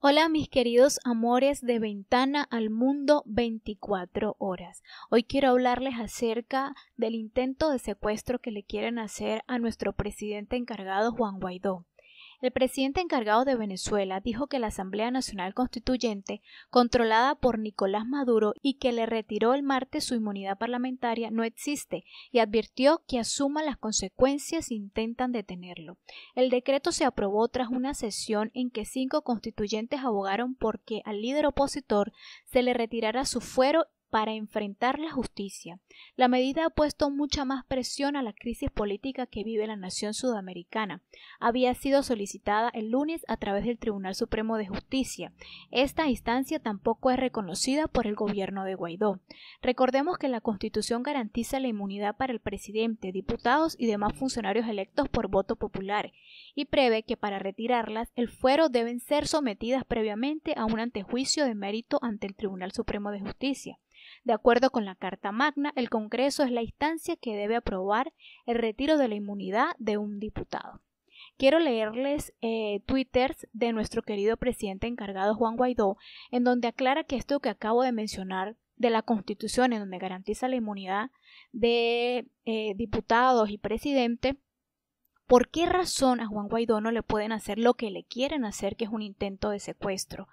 Hola mis queridos amores de Ventana al Mundo 24 horas. Hoy quiero hablarles acerca del intento de secuestro que le quieren hacer a nuestro presidente encargado Juan Guaidó. El presidente encargado de Venezuela dijo que la Asamblea Nacional Constituyente, controlada por Nicolás Maduro y que le retiró el martes su inmunidad parlamentaria, no existe y advirtió que asuma las consecuencias si intentan detenerlo. El decreto se aprobó tras una sesión en que cinco constituyentes abogaron porque al líder opositor se le retirara su fuero para enfrentar la justicia. La medida ha puesto mucha más presión a la crisis política que vive la nación sudamericana. Había sido solicitada el lunes a través del Tribunal Supremo de Justicia. Esta instancia tampoco es reconocida por el gobierno de Guaidó. Recordemos que la Constitución garantiza la inmunidad para el presidente, diputados y demás funcionarios electos por voto popular y prevé que para retirarlas el fuero deben ser sometidas previamente a un antejuicio de mérito ante el Tribunal Supremo de Justicia. De acuerdo con la Carta Magna, el Congreso es la instancia que debe aprobar el retiro de la inmunidad de un diputado. Quiero leerles eh, twitters de nuestro querido presidente encargado Juan Guaidó, en donde aclara que esto que acabo de mencionar de la Constitución, en donde garantiza la inmunidad de eh, diputados y presidente, ¿Por qué razón a Juan Guaidó no le pueden hacer lo que le quieren hacer, que es un intento de secuestro?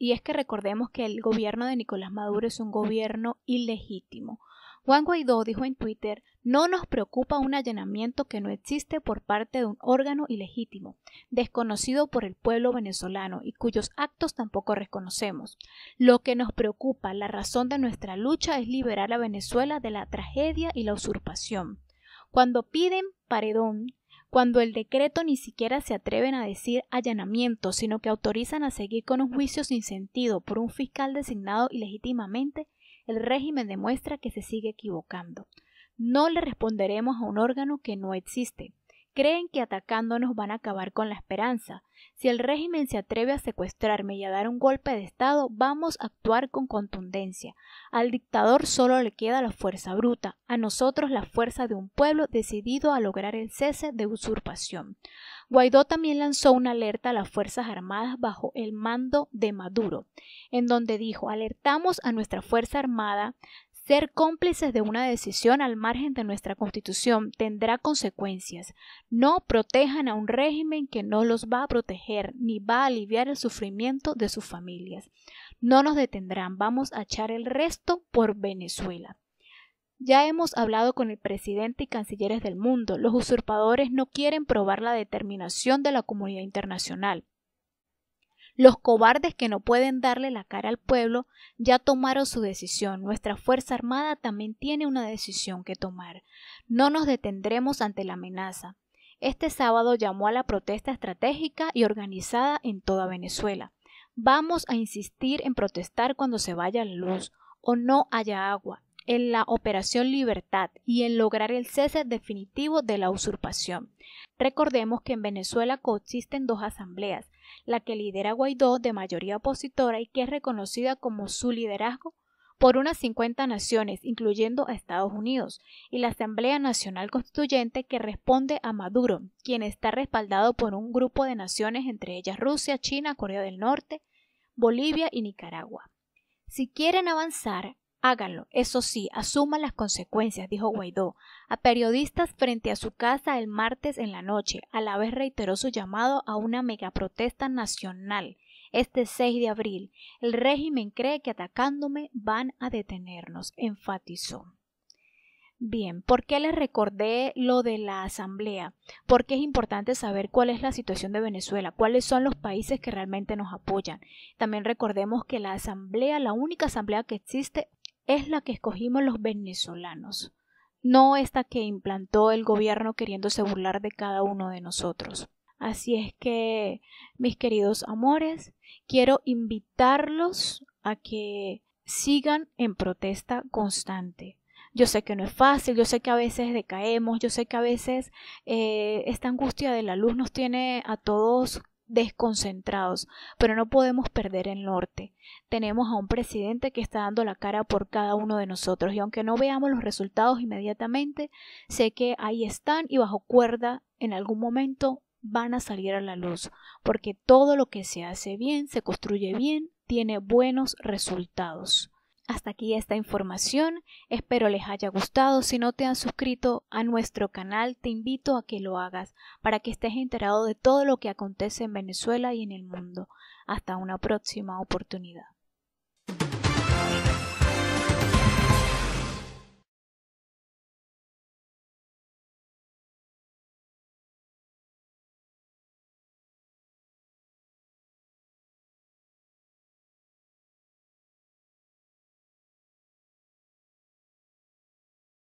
y es que recordemos que el mm. gobierno de Nicolás Maduro es un mm. gobierno ilegítimo. Juan Guaidó dijo en Twitter, no nos preocupa un allanamiento que no existe por parte de un órgano ilegítimo, desconocido por el pueblo venezolano y cuyos actos tampoco reconocemos. Lo que nos preocupa, la razón de nuestra lucha es liberar a Venezuela de la tragedia y la usurpación. Cuando piden paredón, cuando el decreto ni siquiera se atreven a decir allanamiento, sino que autorizan a seguir con un juicio sin sentido por un fiscal designado ilegítimamente, el régimen demuestra que se sigue equivocando. No le responderemos a un órgano que no existe, Creen que atacándonos van a acabar con la esperanza. Si el régimen se atreve a secuestrarme y a dar un golpe de Estado, vamos a actuar con contundencia. Al dictador solo le queda la fuerza bruta, a nosotros la fuerza de un pueblo decidido a lograr el cese de usurpación. Guaidó también lanzó una alerta a las Fuerzas Armadas bajo el mando de Maduro, en donde dijo alertamos a nuestra Fuerza Armada ser cómplices de una decisión al margen de nuestra Constitución tendrá consecuencias. No protejan a un régimen que no los va a proteger ni va a aliviar el sufrimiento de sus familias. No nos detendrán, vamos a echar el resto por Venezuela. Ya hemos hablado con el presidente y cancilleres del mundo. Los usurpadores no quieren probar la determinación de la comunidad internacional. Los cobardes que no pueden darle la cara al pueblo ya tomaron su decisión. Nuestra Fuerza Armada también tiene una decisión que tomar. No nos detendremos ante la amenaza. Este sábado llamó a la protesta estratégica y organizada en toda Venezuela. Vamos a insistir en protestar cuando se vaya la luz o no haya agua, en la Operación Libertad y en lograr el cese definitivo de la usurpación. Recordemos que en Venezuela coexisten dos asambleas, la que lidera Guaidó de mayoría opositora y que es reconocida como su liderazgo por unas 50 naciones, incluyendo a Estados Unidos, y la Asamblea Nacional Constituyente que responde a Maduro, quien está respaldado por un grupo de naciones, entre ellas Rusia, China, Corea del Norte, Bolivia y Nicaragua. Si quieren avanzar, Háganlo, eso sí, asuma las consecuencias, dijo mm. Guaidó a periodistas frente a su casa el martes en la noche. A la vez reiteró su llamado a una megaprotesta nacional este 6 de abril. El régimen cree que atacándome van a detenernos, enfatizó. Bien, ¿por qué les recordé lo de la asamblea? Porque es importante saber cuál es la situación de Venezuela, cuáles son los países que realmente nos apoyan. También recordemos que la asamblea, la única asamblea que existe es la que escogimos los venezolanos, no esta que implantó el gobierno queriéndose burlar de cada uno de nosotros. Así es que, mis queridos amores, quiero invitarlos a que sigan en protesta constante. Yo sé que no es fácil, yo sé que a veces decaemos, yo sé que a veces eh, esta angustia de la luz nos tiene a todos desconcentrados, pero no podemos perder el norte. Tenemos a un presidente que está dando la cara por cada uno de nosotros y aunque no veamos los resultados inmediatamente, sé que ahí están y bajo cuerda en algún momento van a salir a la luz, porque todo lo que se hace bien, se construye bien, tiene buenos resultados. Hasta aquí esta información, espero les haya gustado, si no te has suscrito a nuestro canal te invito a que lo hagas para que estés enterado de todo lo que acontece en Venezuela y en el mundo. Hasta una próxima oportunidad.